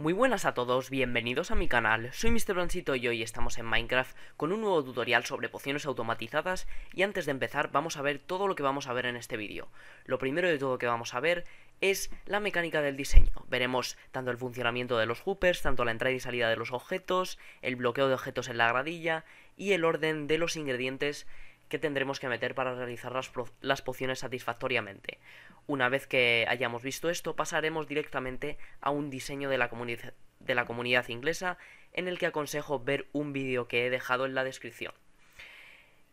Muy buenas a todos, bienvenidos a mi canal, soy Mr. Blancito y hoy estamos en Minecraft con un nuevo tutorial sobre pociones automatizadas y antes de empezar vamos a ver todo lo que vamos a ver en este vídeo. Lo primero de todo que vamos a ver es la mecánica del diseño. Veremos tanto el funcionamiento de los hoopers, tanto la entrada y salida de los objetos, el bloqueo de objetos en la gradilla y el orden de los ingredientes que tendremos que meter para realizar las, pociones satisfactoriamente. Una vez que hayamos visto esto, pasaremos directamente a un diseño de la, comunidad inglesa en el que aconsejo ver un vídeo que he dejado en la descripción.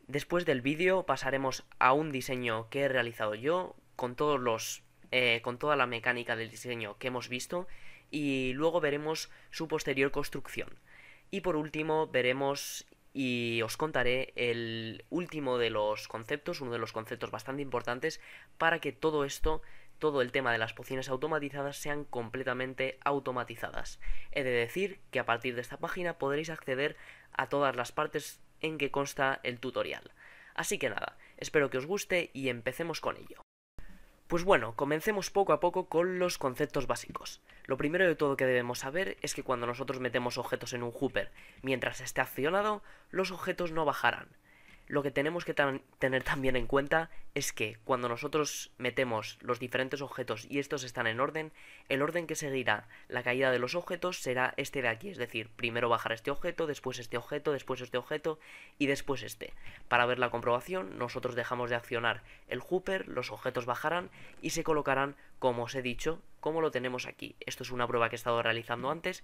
Después del vídeo pasaremos a un diseño que he realizado yo con todos los eh, con toda la mecánica del diseño que hemos visto y luego veremos su posterior construcción. Y por último veremos y os contaré el último de los conceptos, uno de los conceptos bastante importantes para que todo esto, todo el tema de las pociones automatizadas sean completamente automatizadas. He de decir que a partir de esta página podréis acceder a todas las partes en que consta el tutorial. Así que nada, espero que os guste y empecemos con ello. Pues bueno, comencemos poco a poco con los conceptos básicos. Lo primero de todo que debemos saber es que cuando nosotros metemos objetos en un hooper mientras esté accionado, los objetos no bajarán. Lo que tenemos que tener también en cuenta es que cuando nosotros metemos los diferentes objetos y estos están en orden, el orden que seguirá la caída de los objetos será este de aquí, es decir, primero bajar este objeto, después este objeto, después este objeto y después este. Para ver la comprobación, nosotros dejamos de accionar el hooper, los objetos bajarán y se colocarán, como os he dicho, como lo tenemos aquí. Esto es una prueba que he estado realizando antes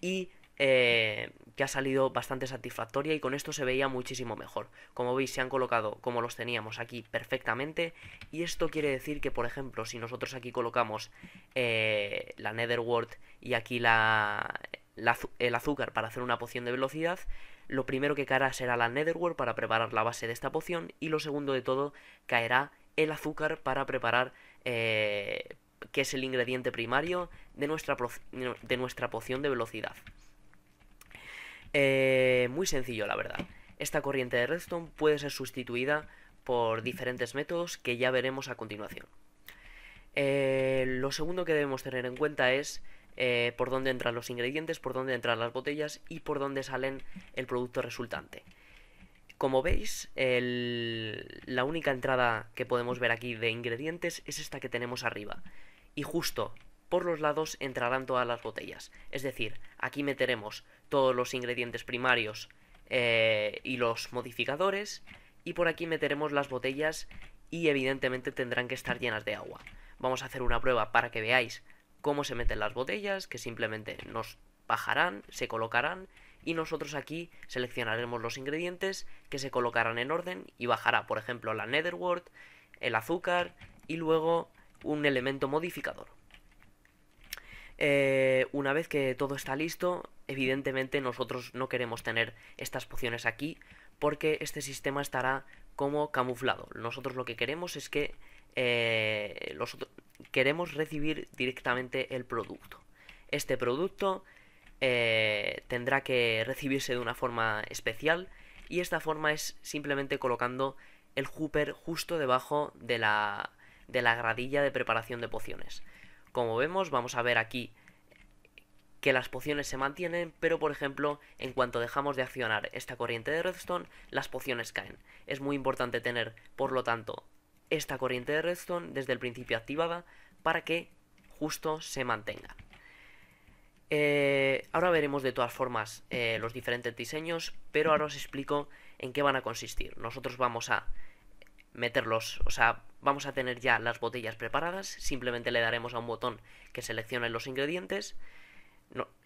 y eh, que ha salido bastante satisfactoria y con esto se veía muchísimo mejor. Como veis se han colocado como los teníamos aquí perfectamente y esto quiere decir que por ejemplo si nosotros aquí colocamos eh, la Netherworld y aquí el azúcar para hacer una poción de velocidad, lo primero que caerá será la Netherworld para preparar la base de esta poción y lo segundo de todo caerá el azúcar para preparar... Eh, que es el ingrediente primario de de nuestra poción de velocidad. Eh, muy sencillo, la verdad. Esta corriente de redstone puede ser sustituida por diferentes métodos que ya veremos a continuación. Eh, lo segundo que debemos tener en cuenta es eh, por dónde entran los ingredientes, por dónde entran las botellas y por dónde salen el producto resultante. Como veis, la única entrada que podemos ver aquí de ingredientes es esta que tenemos arriba. Y justo por los lados entrarán todas las botellas. Es decir, aquí meteremos todos los ingredientes primarios eh, y los modificadores. Y por aquí meteremos las botellas y evidentemente tendrán que estar llenas de agua. Vamos a hacer una prueba para que veáis cómo se meten las botellas, que simplemente nos bajarán, se colocarán y nosotros aquí seleccionaremos los ingredientes que se colocarán en orden y bajará, por ejemplo, la netherworld, el azúcar y luego un elemento modificador. Eh, una vez que todo está listo, evidentemente nosotros no queremos tener estas pociones aquí porque este sistema estará como camuflado. Nosotros lo que queremos es que eh, queremos recibir directamente el producto. Este producto eh, tendrá que recibirse de una forma especial y esta forma es simplemente colocando el hooper justo debajo de la, de la gradilla de preparación de pociones. Como vemos, vamos a ver aquí que las pociones se mantienen, pero por ejemplo, en cuanto dejamos de accionar esta corriente de redstone, las pociones caen. Es muy importante tener, por lo tanto, esta corriente de redstone desde el principio activada para que justo se mantenga. Eh, ahora veremos de todas formas eh, los diferentes diseños, pero ahora os explico en qué van a consistir. Nosotros vamos a meterlos, o sea, vamos a tener ya las botellas preparadas, simplemente le daremos a un botón que seleccione los ingredientes,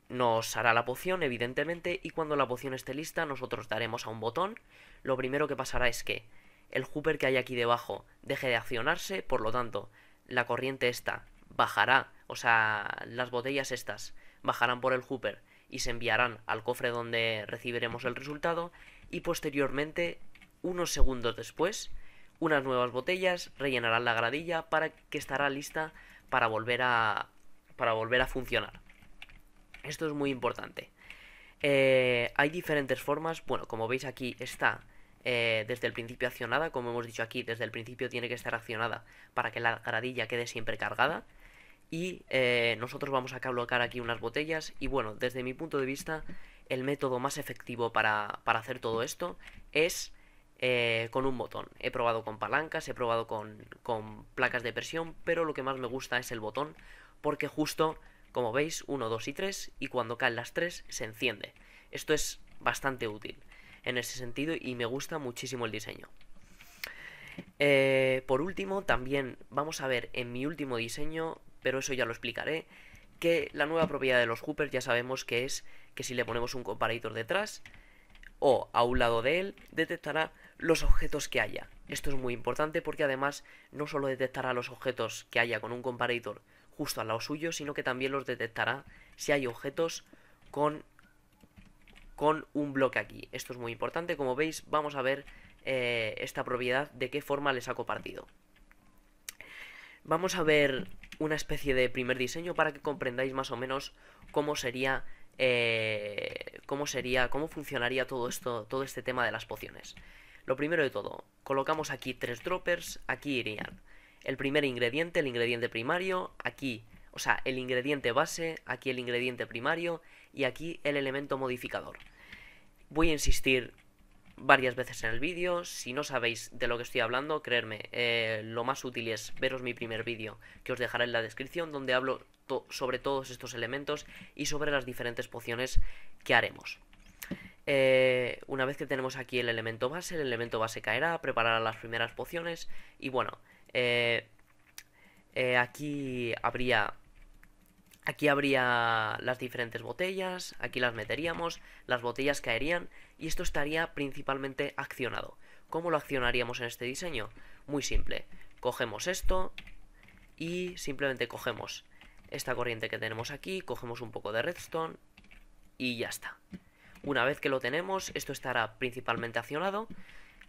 nos hará la poción, evidentemente, y cuando la poción esté lista, nosotros daremos a un botón. Lo primero que pasará es que el hooper que hay aquí debajo deje de accionarse, por lo tanto, la corriente esta bajará, o sea, las botellas estas bajarán por el hooper y se enviarán al cofre donde recibiremos el resultado, y posteriormente, unos segundos después, unas nuevas botellas, rellenarán la gradilla para que estará lista para volver a, para volver a funcionar. Esto es muy importante. Eh, hay diferentes formas, bueno, como veis aquí está eh, desde el principio accionada, como hemos dicho aquí, desde el principio tiene que estar accionada para que la gradilla quede siempre cargada. Y eh, nosotros vamos a colocar aquí unas botellas y bueno, desde mi punto de vista, el método más efectivo para, para hacer todo esto es eh, con un botón. He probado con palancas, he probado con, placas de presión, pero lo que más me gusta es el botón porque justo, como veis, 1, 2 y 3 y cuando caen las 3 se enciende. Esto es bastante útil en ese sentido y me gusta muchísimo el diseño. Eh, por último, también vamos a ver en mi último diseño, pero eso ya lo explicaré, que la nueva propiedad de los hoopers ya sabemos que es que si le ponemos un comparator detrás o a un lado de él, detectará los objetos que haya. Esto es muy importante porque además no solo detectará los objetos que haya con un comparator justo al lado suyo, sino que también los detectará si hay objetos con, con un bloque aquí. Esto es muy importante, como veis vamos a ver eh, esta propiedad de qué forma les ha compartido. Vamos a ver una especie de primer diseño para que comprendáis más o menos cómo sería eh, cómo sería, cómo funcionaría todo esto, todo este tema de las pociones. Lo primero de todo, colocamos aquí tres droppers, aquí irían el primer ingrediente, el ingrediente primario, aquí, o sea, el ingrediente base, aquí el ingrediente primario y aquí el elemento modificador. Voy a insistir varias veces en el vídeo, si no sabéis de lo que estoy hablando, creedme, eh, lo más útil es veros mi primer vídeo que os dejaré en la descripción donde hablo sobre todos estos elementos y sobre las diferentes pociones que haremos. Eh, una vez que tenemos aquí el elemento base, el elemento base caerá, preparará las primeras pociones y bueno, eh, eh, aquí habría... Aquí habría las diferentes botellas, aquí las meteríamos, las botellas caerían y esto estaría principalmente accionado. ¿Cómo lo accionaríamos en este diseño? Muy simple. Cogemos esto y simplemente cogemos esta corriente que tenemos aquí, cogemos un poco de redstone y ya está. Una vez que lo tenemos, esto estará principalmente accionado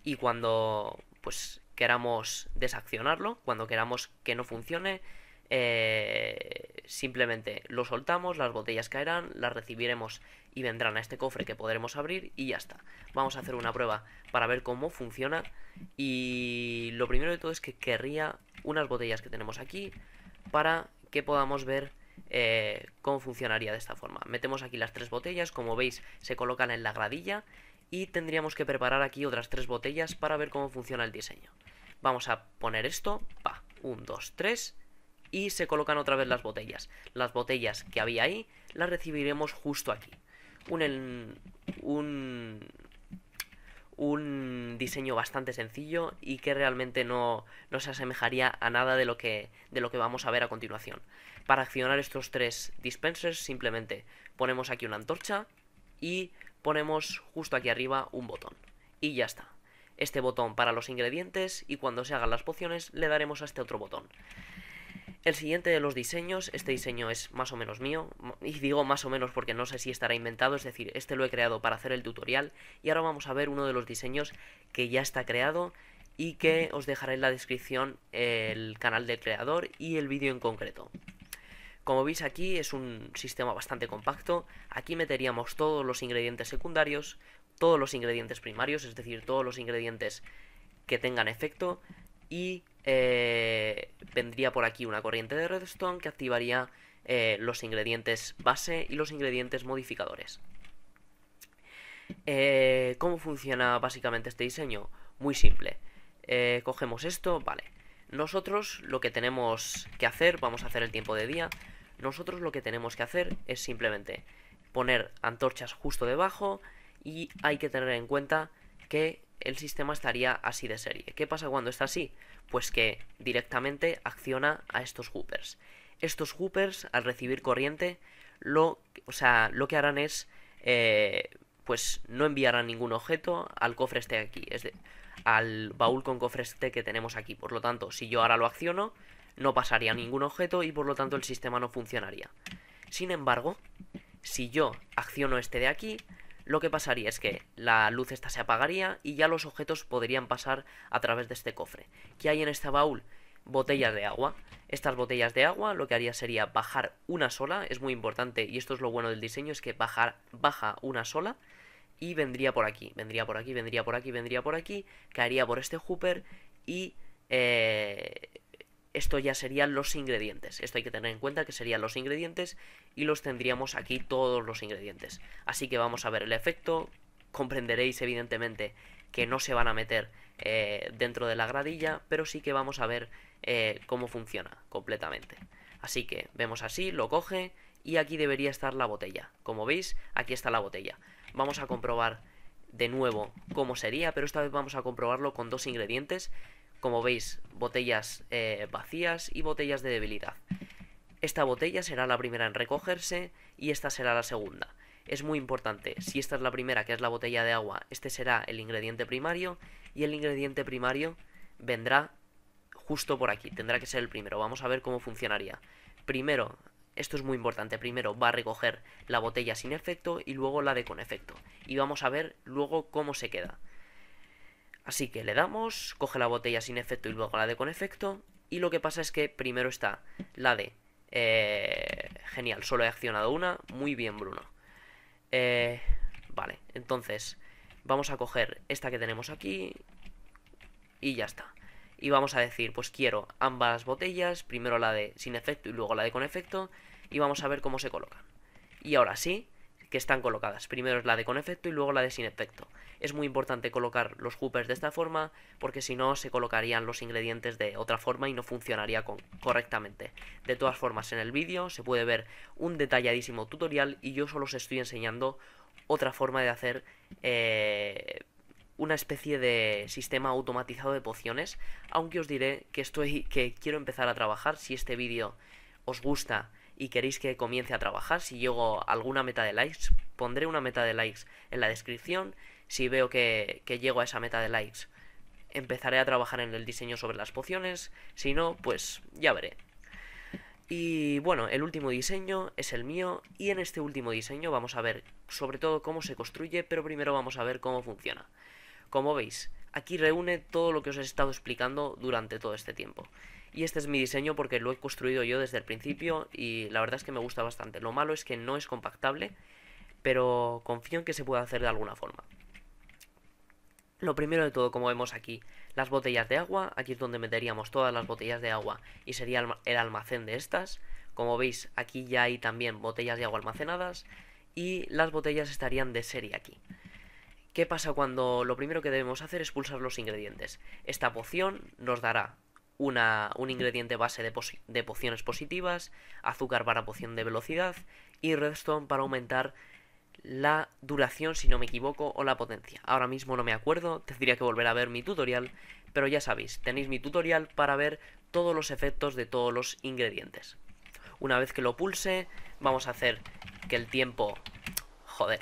y cuando pues queramos desaccionarlo, cuando queramos que no funcione, eh, simplemente lo soltamos, las botellas caerán, las recibiremos y vendrán a este cofre que podremos abrir y ya está. Vamos a hacer una prueba para ver cómo funciona y lo primero de todo es que querría unas botellas que tenemos aquí para que podamos ver eh, cómo funcionaría de esta forma. Metemos aquí las tres botellas, como veis se colocan en la gradilla y tendríamos que preparar aquí otras tres botellas para ver cómo funciona el diseño. Vamos a poner esto, pa, 1, 2, 3 y se colocan otra vez las botellas. Las botellas que había ahí las recibiremos justo aquí. Un, un, un diseño bastante sencillo y que realmente no, se asemejaría a nada de lo, que, de lo que vamos a ver a continuación. Para accionar estos tres dispensers simplemente ponemos aquí una antorcha y ponemos justo aquí arriba un botón. Y ya está. Este botón para los ingredientes y cuando se hagan las pociones le daremos a este otro botón. El siguiente de los diseños, este diseño es más o menos mío, y digo más o menos porque no sé si estará inventado, es decir, este lo he creado para hacer el tutorial, y ahora vamos a ver uno de los diseños que ya está creado y que os dejaré en la descripción el canal del creador y el vídeo en concreto. Como veis aquí es un sistema bastante compacto, aquí meteríamos todos los ingredientes secundarios, todos los ingredientes primarios, es decir, todos los ingredientes que tengan efecto, y eh, vendría por aquí una corriente de redstone que activaría eh, los ingredientes base y los ingredientes modificadores. Eh, ¿Cómo funciona básicamente este diseño? Muy simple. cogemos esto, vale. Nosotros lo que tenemos que hacer, vamos a hacer el tiempo de día, nosotros lo que tenemos que hacer es simplemente poner antorchas justo debajo y hay que tener en cuenta que el sistema estaría así de serie. ¿Qué pasa cuando está así? Pues que directamente acciona a estos hoopers. Estos hoopers, al recibir corriente, lo, o sea, lo que harán es, eh, pues no enviarán ningún objeto al cofre este aquí, es al baúl con cofre este que tenemos aquí. Por lo tanto, si yo ahora lo acciono, no pasaría ningún objeto y por lo tanto el sistema no funcionaría. Sin embargo, si yo acciono este de aquí, lo que pasaría es que la luz esta se apagaría y ya los objetos podrían pasar a través de este cofre. ¿Qué hay en este baúl? Botellas de agua. Estas botellas de agua lo que haría sería bajar una sola, es muy importante y esto es lo bueno del diseño, es que bajar, baja una sola y vendría por aquí, vendría por aquí, vendría por aquí, vendría por aquí, caería por este hooper y eh, esto ya serían los ingredientes. Esto hay que tener en cuenta que serían los ingredientes y los tendríamos aquí todos los ingredientes. Así que vamos a ver el efecto. Comprenderéis evidentemente que no se van a meter eh, dentro de la gradilla, pero sí que vamos a ver eh, cómo funciona completamente. Así que vemos así, lo coge y aquí debería estar la botella. Como veis, aquí está la botella. Vamos a comprobar de nuevo cómo sería, pero esta vez vamos a comprobarlo con dos ingredientes como veis, botellas eh, vacías y botellas de debilidad. Esta botella será la primera en recogerse y esta será la segunda. Es muy importante, si esta es la primera, que es la botella de agua, este será el ingrediente primario y el ingrediente primario vendrá justo por aquí, tendrá que ser el primero. Vamos a ver cómo funcionaría. Primero, esto es muy importante, primero va a recoger la botella sin efecto y luego la de con efecto. Y vamos a ver luego cómo se queda. Así que le damos, coge la botella sin efecto y luego la de con efecto. Y lo que pasa es que primero está la de... Eh, genial, solo he accionado una. Muy bien, Bruno. Eh, vale, entonces vamos a coger esta que tenemos aquí y ya está. Y vamos a decir, pues quiero ambas botellas, primero la de sin efecto y luego la de con efecto, y vamos a ver cómo se colocan. Y ahora sí, que están colocadas. Primero es la de con efecto y luego la de sin efecto. Es muy importante colocar los hoopers de esta forma porque si no se colocarían los ingredientes de otra forma y no funcionaría correctamente. De todas formas en el vídeo se puede ver un detalladísimo tutorial y yo solo os estoy enseñando otra forma de hacer eh, una especie de sistema automatizado de pociones, aunque os diré que estoy que quiero empezar a trabajar si este vídeo os gusta y queréis que comience a trabajar, si llego a alguna meta de likes, pondré una meta de likes en la descripción. Si veo que, que llego a esa meta de likes, empezaré a trabajar en el diseño sobre las pociones. Si no, pues ya veré. Y bueno, el último diseño es el mío y en este último diseño vamos a ver sobre todo cómo se construye, pero primero vamos a ver cómo funciona. Como veis, aquí reúne todo lo que os he estado explicando durante todo este tiempo. Y este es mi diseño porque lo he construido yo desde el principio y la verdad es que me gusta bastante. Lo malo es que no es compactable, pero confío en que se pueda hacer de alguna forma. Lo primero de todo, como vemos aquí, las botellas de agua. Aquí es donde meteríamos todas las botellas de agua y sería el almacén de estas. Como veis, aquí ya hay también botellas de agua almacenadas y las botellas estarían de serie aquí. ¿Qué pasa cuando lo primero que debemos hacer es pulsar los ingredientes? Esta poción nos dará una, un ingrediente base de, de, pociones positivas, azúcar para poción de velocidad y redstone para aumentar la duración, si no me equivoco, o la potencia. Ahora mismo no me acuerdo, tendría que volver a ver mi tutorial, pero ya sabéis, tenéis mi tutorial para ver todos los efectos de todos los ingredientes. Una vez que lo pulse, vamos a hacer que el tiempo... Joder.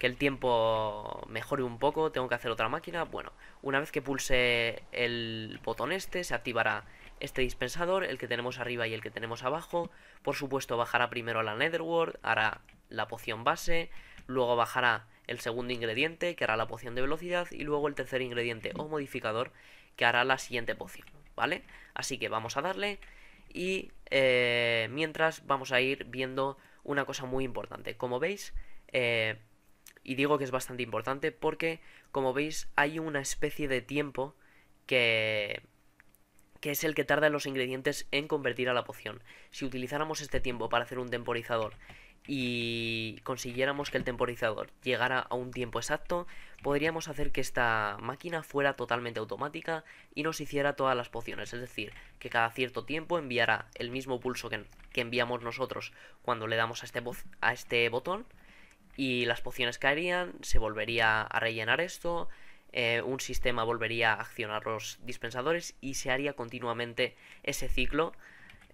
Que el tiempo mejore un poco. Tengo que hacer otra máquina. Bueno, una vez que pulse el botón este, se activará este dispensador, el que tenemos arriba y el que tenemos abajo. Por supuesto, bajará primero a la Netherworld, hará la poción base, luego bajará el segundo ingrediente, que hará la poción de velocidad, y luego el tercer ingrediente o modificador, que hará la siguiente poción, ¿vale? Así que vamos a darle y eh, mientras vamos a ir viendo una cosa muy importante. Como veis, eh, y digo que es bastante importante porque, como veis, hay una especie de tiempo que que es el que tarda los ingredientes en convertir a la poción. Si utilizáramos este tiempo para hacer un temporizador y consiguiéramos que el temporizador llegara a un tiempo exacto, podríamos hacer que esta máquina fuera totalmente automática y nos hiciera todas las pociones, es decir, que cada cierto tiempo enviara el mismo pulso que, que enviamos nosotros cuando le damos a este, a este botón y las pociones caerían, se volvería a rellenar esto, eh, un sistema volvería a accionar los dispensadores y se haría continuamente ese ciclo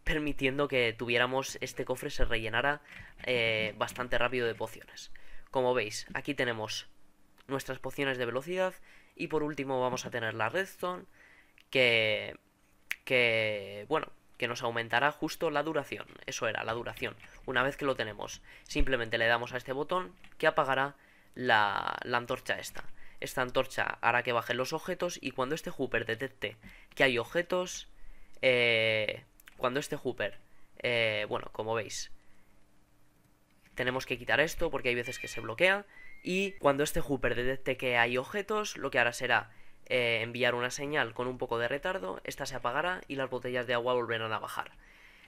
permitiendo que tuviéramos este cofre se rellenara eh, bastante rápido de pociones. Como veis, aquí tenemos nuestras pociones de velocidad y por último vamos a tener la redstone que, que bueno, que nos aumentará justo la duración. Eso era, la duración. Una vez que lo tenemos, simplemente le damos a este botón que apagará la, antorcha esta. Esta antorcha hará que bajen los objetos y cuando este Hooper detecte que hay objetos, eh, cuando este Hooper, eh, bueno, como veis, tenemos que quitar esto porque hay veces que se bloquea y cuando este Hooper detecte que hay objetos, lo que hará será eh, enviar una señal con un poco de retardo, esta se apagará y las botellas de agua volverán a bajar.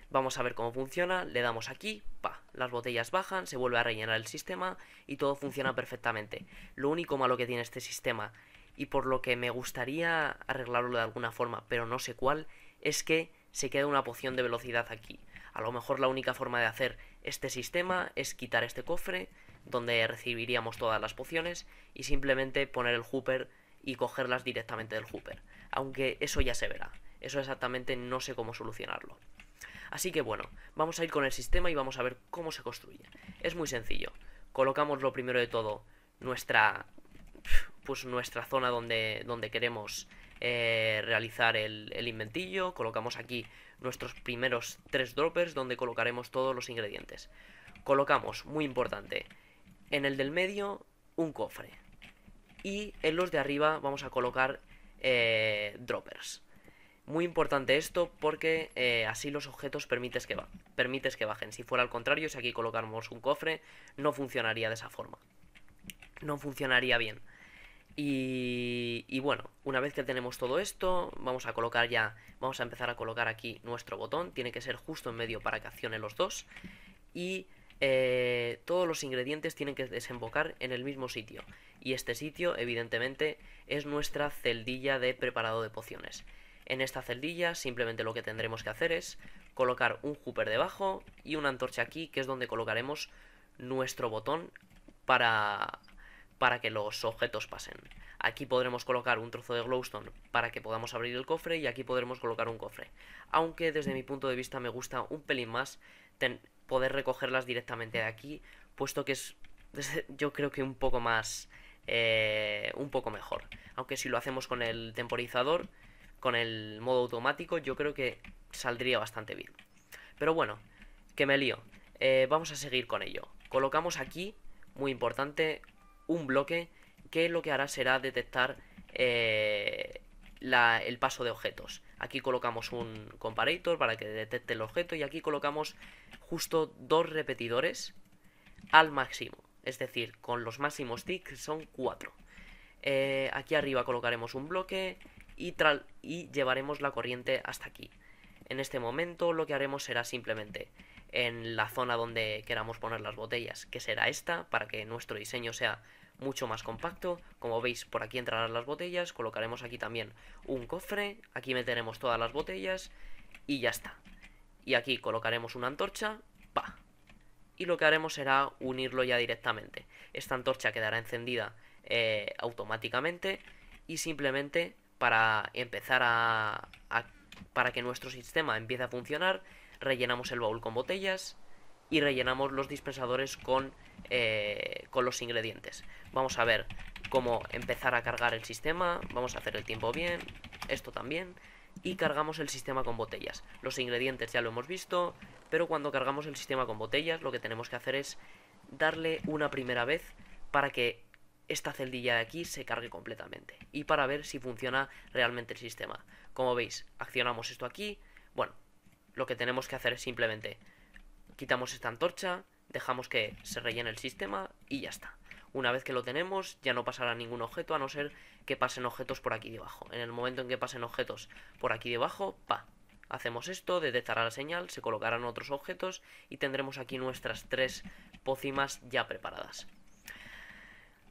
Vamos a ver cómo funciona, le damos aquí, pa, las botellas bajan, se vuelve a rellenar el sistema y todo funciona perfectamente. Lo único malo que tiene este sistema y por lo que me gustaría arreglarlo de alguna forma, pero no sé cuál, es que se queda una poción de velocidad aquí. A lo mejor la única forma de hacer este sistema es quitar este cofre, donde recibiríamos todas las pociones, y simplemente poner el hooper y cogerlas directamente del Hooper. Aunque eso ya se verá. Eso exactamente no sé cómo solucionarlo. Así que bueno, vamos a ir con el sistema y vamos a ver cómo se construye. Es muy sencillo. Colocamos lo primero de todo nuestra pues nuestra zona donde, donde queremos eh, realizar el, inventillo. Colocamos aquí nuestros primeros tres droppers donde colocaremos todos los ingredientes. Colocamos, muy importante, en el del medio un cofre y en los de arriba vamos a colocar eh, droppers. Muy importante esto porque eh, así los objetos permites que, permites que bajen. Si fuera al contrario, si aquí colocáramos un cofre, no funcionaría de esa forma. No funcionaría bien. Y, y, bueno, una vez que tenemos todo esto, vamos a colocar ya, vamos a empezar a colocar aquí nuestro botón. Tiene que ser justo en medio para que accione los dos. Y eh, todos los ingredientes tienen que desembocar en el mismo sitio. Y este sitio, evidentemente, es nuestra celdilla de preparado de pociones. En esta celdilla simplemente lo que tendremos que hacer es colocar un hooper debajo y una antorcha aquí, que es donde colocaremos nuestro botón para, para que los objetos pasen. Aquí podremos colocar un trozo de glowstone para que podamos abrir el cofre y aquí podremos colocar un cofre. Aunque desde mi punto de vista me gusta un pelín más poder recogerlas directamente de aquí, puesto que es yo creo que un poco más, eh, un poco mejor. Aunque si lo hacemos con el temporizador, con el modo automático, yo creo que saldría bastante bien. Pero bueno, que me lío. Eh, vamos a seguir con ello. Colocamos aquí, muy importante, un bloque que lo que hará será detectar eh, el paso de objetos aquí colocamos un comparator para que detecte el objeto y aquí colocamos justo dos repetidores al máximo, es decir, con los máximos ticks son cuatro. Eh, aquí arriba colocaremos un bloque y, y llevaremos la corriente hasta aquí. En este momento lo que haremos será simplemente en la zona donde queramos poner las botellas, que será esta, para que nuestro diseño sea mucho más compacto. Como veis, por aquí entrarán las botellas, colocaremos aquí también un cofre, aquí meteremos todas las botellas y ya está. Y aquí colocaremos una antorcha, pa. Y lo que haremos será unirlo ya directamente. Esta antorcha quedará encendida eh, automáticamente y simplemente para empezar a, para que nuestro sistema empiece a funcionar, rellenamos el baúl con botellas y rellenamos los dispensadores eh, con, los ingredientes. Vamos a ver cómo empezar a cargar el sistema, vamos a hacer el tiempo bien, esto también, y cargamos el sistema con botellas. Los ingredientes ya lo hemos visto, pero cuando cargamos el sistema con botellas lo que tenemos que hacer es darle una primera vez para que esta celdilla de aquí se cargue completamente y para ver si funciona realmente el sistema. Como veis, accionamos esto aquí, bueno, lo que tenemos que hacer es simplemente quitamos esta antorcha, dejamos que se rellene el sistema y ya está. Una vez que lo tenemos, ya no pasará ningún objeto, a no ser que pasen objetos por aquí debajo. En el momento en que pasen objetos por aquí debajo, pa, hacemos esto, detectará la señal, se colocarán otros objetos y tendremos aquí nuestras tres pócimas ya preparadas.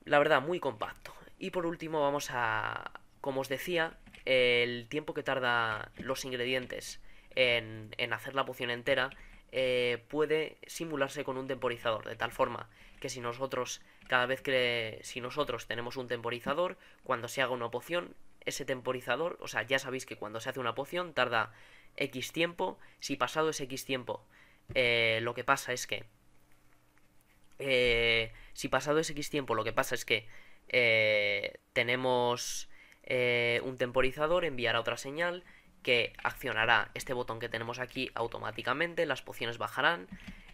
La verdad, muy compacto. Y por último vamos a, como os decía, el tiempo que tarda los ingredientes en, en hacer la poción entera eh, puede simularse con un temporizador, de tal forma que si nosotros, cada vez que si nosotros tenemos un temporizador, cuando se haga una poción, ese temporizador, o sea, ya sabéis que cuando se hace una poción tarda X tiempo, si pasado ese X tiempo, eh, lo que pasa es que, eh, si pasado ese X tiempo, lo que pasa es que tenemos un temporizador, enviará otra señal, que accionará este botón que tenemos aquí automáticamente, las pociones bajarán,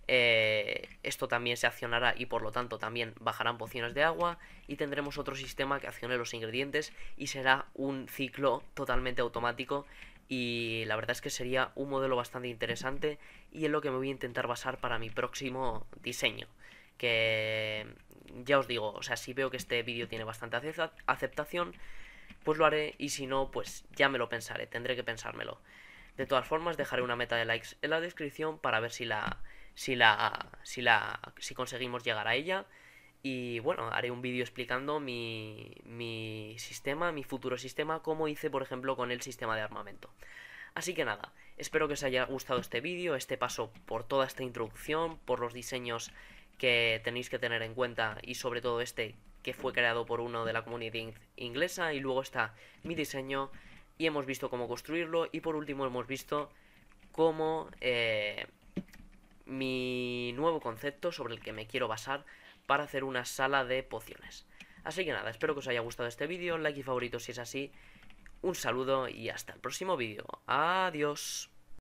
eh, esto también se accionará y por lo tanto también bajarán pociones de agua y tendremos otro sistema que accione los ingredientes y será un ciclo totalmente automático y la verdad es que sería un modelo bastante interesante y en lo que me voy a intentar basar para mi próximo diseño que ya os digo, o sea, si veo que este vídeo tiene bastante aceptación pues lo haré y si no, pues ya me lo pensaré, tendré que pensármelo. De todas formas, dejaré una meta de likes en la descripción para ver si la si la si la si conseguimos llegar a ella y bueno, haré un vídeo explicando mi mi sistema, mi futuro sistema, como hice, por ejemplo, con el sistema de armamento. Así que nada, espero que os haya gustado este vídeo, este paso por toda esta introducción, por los diseños que tenéis que tener en cuenta y sobre todo este que fue creado por uno de la comunidad inglesa y luego está mi diseño y hemos visto cómo construirlo y por último hemos visto cómo eh, mi nuevo concepto sobre el que me quiero basar para hacer una sala de pociones. Así que nada, espero que os haya gustado este vídeo, like y favorito si es así, un saludo y hasta el próximo vídeo. Adiós.